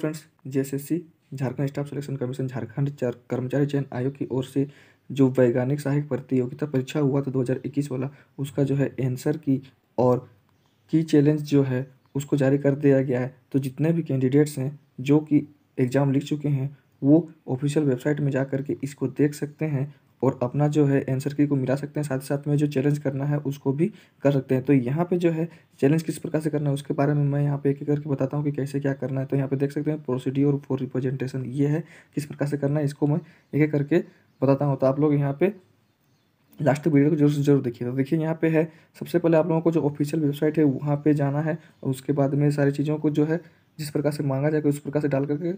friends JSSC Jharkhand staff selection commission Jharkhand कर्मचारी चयन आयोग की ओर से जो वैज्ञानिक सहायक प्रतियोगिता परीक्षा हुआ था 2021 वाला उसका जो है आंसर की और की चैलेंज जो है उसको जारी कर दिया गया है तो जितने भी कैंडिडेट्स हैं जो कि एग्ज़ाम लिख चुके हैं वो ऑफिशियल वेबसाइट में जा कर के इसको देख सकते हैं और अपना जो है आंसर की को मिला सकते हैं साथ ही साथ में जो चैलेंज करना है उसको भी कर सकते हैं तो यहाँ पे जो है चैलेंज किस प्रकार से करना है उसके बारे में मैं यहाँ पे एक एक करके बताता हूँ कि कैसे क्या करना है तो यहाँ पे देख सकते हैं प्रोसीड्योर फॉर रिप्रेजेंटेशन ये है किस प्रकार से करना है इसको मैं एक एक करके बताता हूँ तो आप लोग यहाँ पे लास्ट वीडियो को जरूर जरूर देखिए तो देखिए यहाँ पे है सबसे पहले आप लोगों को जो ऑफिशियल वेबसाइट है वहाँ पे जाना है और उसके बाद में सारी चीज़ों को जो है जिस प्रकार से मांगा जाएगा उस प्रकार से डाल करके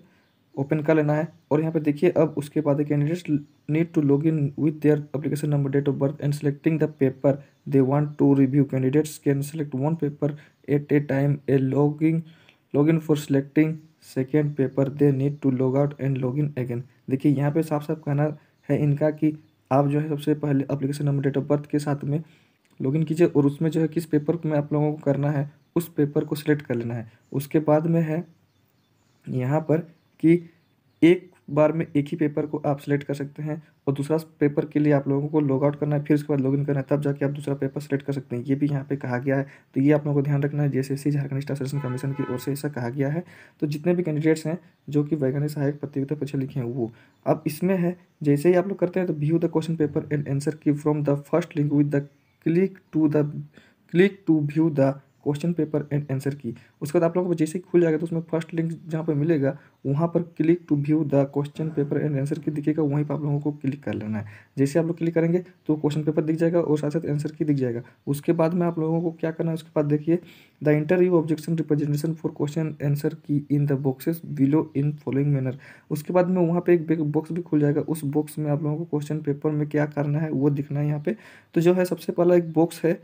ओपन कर लेना है और यहाँ पे देखिए अब उसके बाद candidates need to log in with their application number date of birth and selecting the paper they want to review candidates can select one paper at a time a logging log in for selecting second paper they need to log out and log in again देखिए यहाँ पर साफ साफ कहना है इनका कि आप जो है सबसे पहले application number date of birth के साथ में लॉगिन कीजिए और उसमें जो है किस पेपर में आप लोगों को करना है उस पेपर को सिलेक्ट कर लेना है उसके बाद में है यहाँ पर कि एक बार में एक ही पेपर को आप सेलेक्ट कर सकते हैं और दूसरा पेपर के लिए आप लोगों को लॉग आउट करना है फिर उसके बाद लॉगिन करना है तब जाके आप दूसरा पेपर सेलेक्ट कर सकते हैं ये भी यहाँ पे कहा गया है तो ये आप लोगों को ध्यान रखना है सी झारखंड स्टार सिलेक्शन कमीशन की ओर से ऐसा कहा गया है तो जितने भी कैंडिडेट्स हैं जो कि वैज्ञानिक सहायक प्रतियोगिता परीक्षा लिखे हैं वो अब इसमें है जैसे ही आप लोग करते हैं तो view the question paper and answer key from the first link with the click to the click to view the question paper and answer key उसके बाद आप लोगों को जैसे ही खुल जाएगा तो उसमें फर्स्ट लिंक जहाँ पर मिलेगा वहाँ पर click to view the question paper and answer key दिखेगा वहीं पर आप लोगों को क्लिक कर लेना है जैसे आप लोग क्लिक करेंगे तो क्वेश्चन पेपर दिख जाएगा और साथ साथ आंसर की दिख जाएगा उसके बाद में आप लोगों को क्या करना है उसके बाद देखिए the enter your objection representation for question answer key in the boxes below in following manner उसके बाद में वहाँ पर एक बॉक्स भी खुल जाएगा उस बॉक्स में आप लोगों को क्वेश्चन पेपर में क्या करना है वो दिखना है यहाँ पे तो जो है सबसे पहला एक बॉक्स है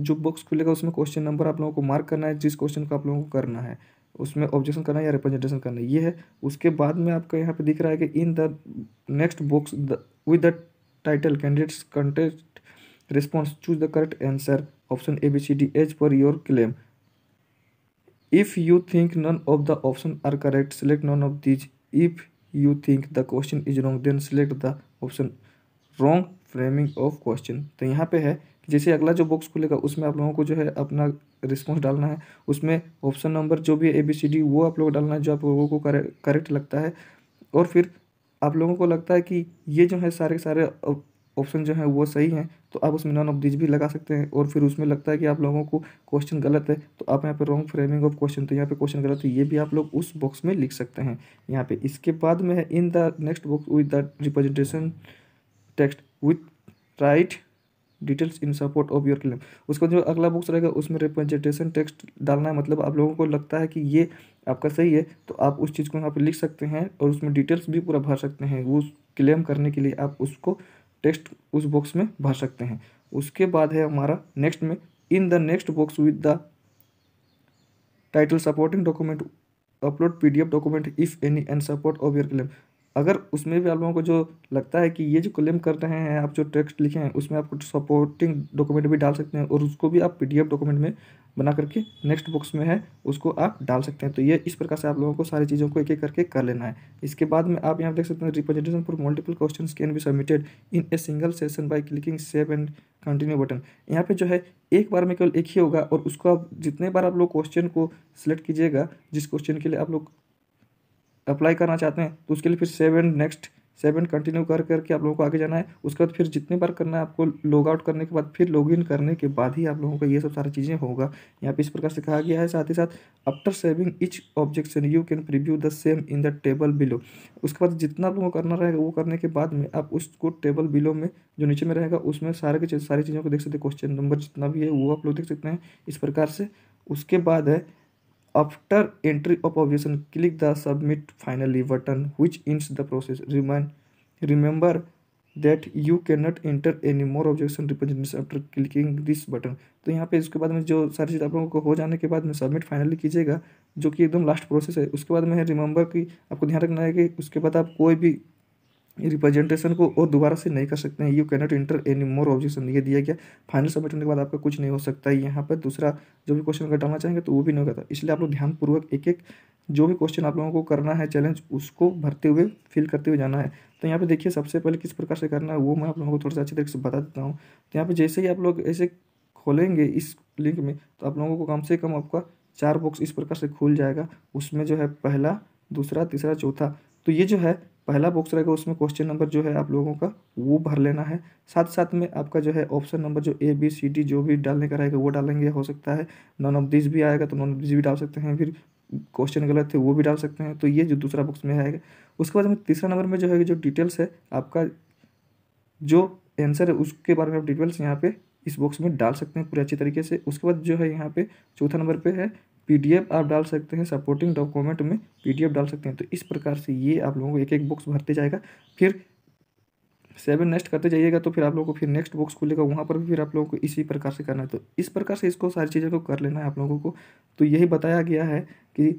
जो बॉक्स खुलेगा उसमें क्वेश्चन नंबर आप लोगों को मार्क करना है जिस क्वेश्चन को आप लोगों को करना है उसमें ऑब्जेक्शन करना है या रिप्रेजेंटेशन करना है ये है उसके बाद में आपका यहाँ पे दिख रहा है कि in the next box with the title candidates contest response choose the correct answer option A B C D as per your claim if you think none of the option are correct select none of these if you think the question is wrong then select the option wrong framing of question तो यहाँ पे है जैसे अगला जो box खुलेगा उसमें आप लोगों को जो है अपना रिस्पॉन्स डालना है उसमें ऑप्शन नंबर जो भी ए बी सी डी वो आप लोग डालना है जो आप लोगों को करेक्ट लगता है और फिर आप लोगों को लगता है कि ये जो है सारे सारे ऑप्शन जो है वो सही हैं तो आप उसमें नॉन ऑफ दिज भी लगा सकते हैं और फिर उसमें लगता है कि आप लोगों को क्वेश्चन गलत है तो आप यहाँ पे रॉन्ग फ्रेमिंग ऑफ क्वेश्चन तो यहाँ पे क्वेश्चन गलत है ये भी आप लोग उस बॉक्स में लिख सकते हैं यहाँ पे इसके बाद में है in the next box with the representation text with right details in support of your claim बाद जो अगला बुक्स रहेगा उसमें रिप्रेजेंटेशन टेक्स्ट डालना है मतलब आप लोगों को लगता है कि ये आपका सही है तो आप उस चीज़ को यहाँ पर लिख सकते हैं और उसमें डिटेल्स भी पूरा भर सकते हैं वो क्लेम करने के लिए आप उसको टेक्स्ट उस बॉक्स में भर सकते हैं उसके बाद है हमारा नेक्स्ट में in the next box with the title supporting document upload PDF document if any and support of your claim अगर उसमें भी आप लोगों को जो लगता है कि ये जो क्लेम कर रहे हैं आप जो टेक्स्ट लिखे हैं उसमें आप कुछ सपोर्टिंग डॉक्यूमेंट भी डाल सकते हैं और उसको भी आप पी डॉक्यूमेंट में बना करके नेक्स्ट बुक्स में है उसको आप डाल सकते हैं तो ये इस प्रकार से आप लोगों को सारी चीज़ों को एक एक करके कर लेना है इसके बाद में आप यहाँ देख सकते हैं representation for multiple question can be submitted in a single session by clicking save and continue button यहाँ पे जो है एक बार में केवल एक ही होगा और उसको आप जितने बार आप लोग क्वेश्चन को सिलेक्ट कीजिएगा जिस क्वेश्चन के लिए आप लोग अप्लाई करना चाहते हैं तो उसके लिए फिर सेवन नेक्स्ट सेवन कंटिन्यू कर करके आप लोगों को आगे जाना है उसके बाद फिर जितने बार करना है आपको लॉग आउट करने के बाद फिर लॉग इन करने के बाद ही आप लोगों को ये सब सारी चीज़ें होगा यहाँ पे इस प्रकार से कहा गया है साथ ही साथ after saving each objection you can preview the same in the table below उसके बाद जितना आप लोगों को करना रहेगा वो करने के बाद में आप उसको टेबल बिलो में जो नीचे में रहेगा उसमें सारे के सारी चीज़ों को देख सकते हैं क्वेश्चन नंबर जितना भी है वो आप लोग देख सकते हैं इस प्रकार से उसके बाद है after entry of objection click the submit finally button which ends the process remain remember that you can not enter any more objection representation after clicking this button तो यहाँ पे इसके बाद में जो सारी चीज़ आप लोगों को हो जाने के बाद में सबमिट फाइनली कीजिएगा जो कि एकदम लास्ट प्रोसेस है उसके बाद में रिमेंबर की आपको ध्यान रखना है कि उसके बाद आप कोई भी रिप्रेजेंटेशन को और दोबारा से नहीं कर सकते हैं you cannot enter any more objection ये दिया गया फाइनल सबमिट होने के बाद आपका कुछ नहीं हो सकता है यहाँ पर दूसरा जो भी क्वेश्चन अगर डालना चाहेंगे तो वो भी नहीं होगा इसलिए आप लोग ध्यानपूर्वक एक एक जो भी क्वेश्चन आप लोगों को करना है चैलेंज उसको भरते हुए फिल करते हुए जाना है तो यहाँ पे देखिए सबसे पहले किस प्रकार से करना है वो मैं आप लोगों को थोड़ा सा अच्छी तरीके से बता देता हूँ तो यहाँ पे जैसे ही आप लोग ऐसे खोलेंगे इस लिंक में तो आप लोगों को कम से कम आपका चार बॉक्स इस प्रकार से खुल जाएगा उसमें जो है पहला दूसरा तीसरा चौथा तो ये जो है पहला बॉक्स रहेगा उसमें क्वेश्चन नंबर जो है आप लोगों का वो भर लेना है साथ साथ में आपका जो है ऑप्शन नंबर जो ए बी सी डी जो भी डालने का रहेगा वो डालेंगे हो सकता है नॉन ऑफ दिस भी आएगा तो नॉन ऑफ दिस भी डाल सकते हैं फिर क्वेश्चन गलत है वो भी डाल सकते हैं तो ये जो दूसरा बॉक्स में आएगा उसके बाद में तीसरा नंबर में जो है जो डिटेल्स है आपका जो आंसर है उसके बारे में आप डिटेल्स यहाँ पे इस बॉक्स में डाल सकते हैं पूरे अच्छे तरीके से उसके बाद जो है यहाँ पे चौथा नंबर पे है पीडीएफ आप डाल सकते हैं सपोर्टिंग डॉक्यूमेंट में पीडीएफ डाल सकते हैं तो इस प्रकार से ये आप लोगों को एक एक बुक्स भरते जाएगा फिर सेवन नेक्स्ट करते जाइएगा तो फिर आप लोगों को फिर नेक्स्ट बुक्स खुलेगा वहाँ पर भी फिर आप लोगों को इसी प्रकार से करना है तो इस प्रकार से इसको सारी चीज़ों को कर लेना है आप लोगों को तो यही बताया गया है कि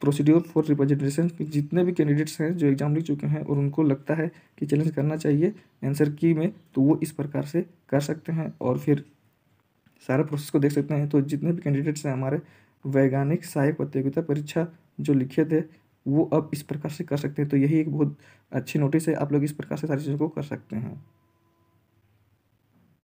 प्रोसीड्योर फॉर रिप्रेजेंटेशन जितने भी कैंडिडेट्स हैं जो एग्ज़ाम लिख चुके हैं और उनको लगता है कि चैलेंज करना चाहिए आंसर की में तो वो इस प्रकार से कर सकते हैं और फिर सारा प्रोसेस को देख सकते हैं तो जितने भी कैंडिडेट्स हैं हमारे वैज्ञानिक सहायक प्रतियोगिता परीक्षा जो लिखित है वो अब इस प्रकार से कर सकते हैं तो यही एक बहुत अच्छी नोटिस है आप लोग इस प्रकार से सारी चीज़ों को कर सकते हैं